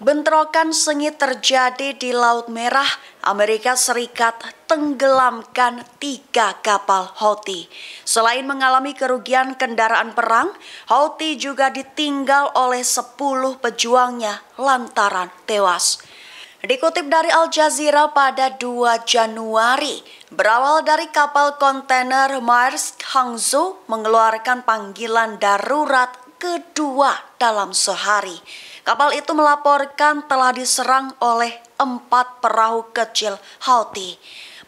Bentrokan sengit terjadi di Laut Merah, Amerika Serikat tenggelamkan tiga kapal Houthi. Selain mengalami kerugian kendaraan perang, Houthi juga ditinggal oleh 10 pejuangnya lantaran tewas. Dikutip dari Al Jazeera pada 2 Januari, berawal dari kapal kontainer Maersk Hangzhou mengeluarkan panggilan darurat kedua dalam sehari. Kapal itu melaporkan telah diserang oleh empat perahu kecil Houthi.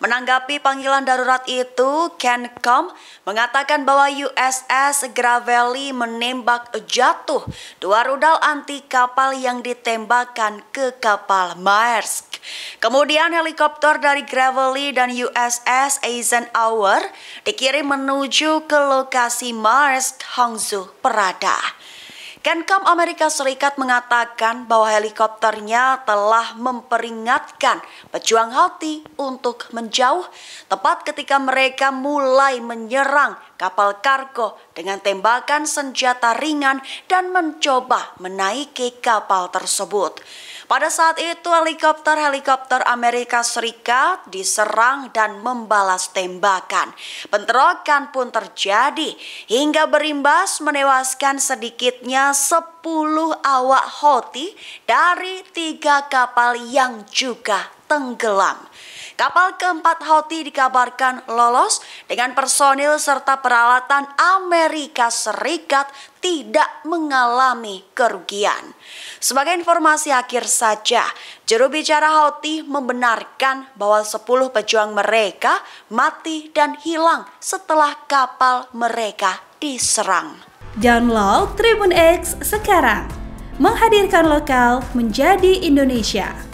Menanggapi panggilan darurat itu, Kencom mengatakan bahwa USS Gravelly menembak jatuh dua rudal anti kapal yang ditembakkan ke kapal Maersk. Kemudian helikopter dari Gravelly dan USS Eisenhower dikirim menuju ke lokasi Maersk Hangzhou Prada. Kenkom Amerika Serikat mengatakan bahwa helikopternya telah memperingatkan pejuang Houthi untuk menjauh tepat ketika mereka mulai menyerang kapal kargo dengan tembakan senjata ringan dan mencoba menaiki kapal tersebut. Pada saat itu helikopter-helikopter Amerika Serikat diserang dan membalas tembakan. Bentrokan pun terjadi hingga berimbas menewaskan sedikitnya 10 awak Houthi dari tiga kapal yang juga tenggelam. Kapal keempat Houthi dikabarkan lolos dengan personil serta peralatan Amerika Serikat tidak mengalami kerugian. Sebagai informasi akhir saja, juru bicara Houthi membenarkan bahwa 10 pejuang mereka mati dan hilang setelah kapal mereka diserang. Download Tribun X sekarang, menghadirkan lokal menjadi Indonesia.